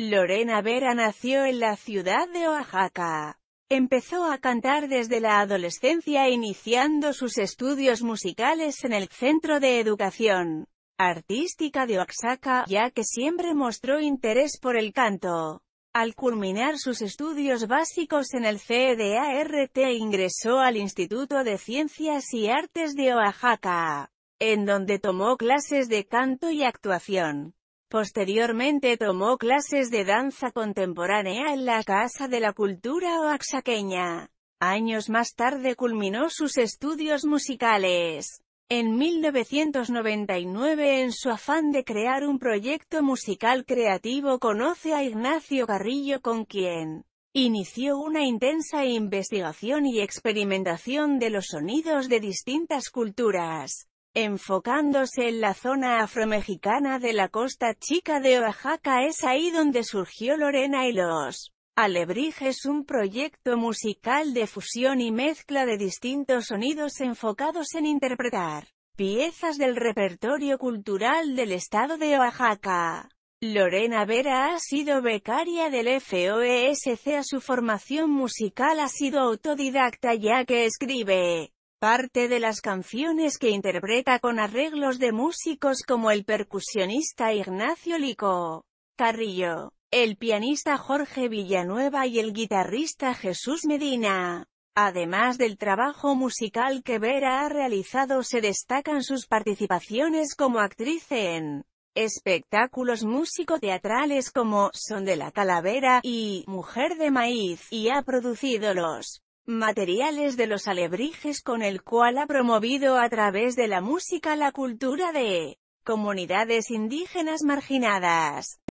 Lorena Vera nació en la ciudad de Oaxaca. Empezó a cantar desde la adolescencia iniciando sus estudios musicales en el Centro de Educación Artística de Oaxaca, ya que siempre mostró interés por el canto. Al culminar sus estudios básicos en el CEDART ingresó al Instituto de Ciencias y Artes de Oaxaca, en donde tomó clases de canto y actuación. Posteriormente tomó clases de danza contemporánea en la Casa de la Cultura Oaxaqueña. Años más tarde culminó sus estudios musicales. En 1999 en su afán de crear un proyecto musical creativo conoce a Ignacio Carrillo con quien inició una intensa investigación y experimentación de los sonidos de distintas culturas. Enfocándose en la zona afromexicana de la costa chica de Oaxaca es ahí donde surgió Lorena y los Alebrijes un proyecto musical de fusión y mezcla de distintos sonidos enfocados en interpretar piezas del repertorio cultural del estado de Oaxaca. Lorena Vera ha sido becaria del FOSC. E a su formación musical ha sido autodidacta ya que escribe Parte de las canciones que interpreta con arreglos de músicos como el percusionista Ignacio Lico Carrillo, el pianista Jorge Villanueva y el guitarrista Jesús Medina. Además del trabajo musical que Vera ha realizado se destacan sus participaciones como actriz en espectáculos músico-teatrales como Son de la Calavera y Mujer de Maíz, y ha producido los materiales de los alebrijes con el cual ha promovido a través de la música la cultura de comunidades indígenas marginadas.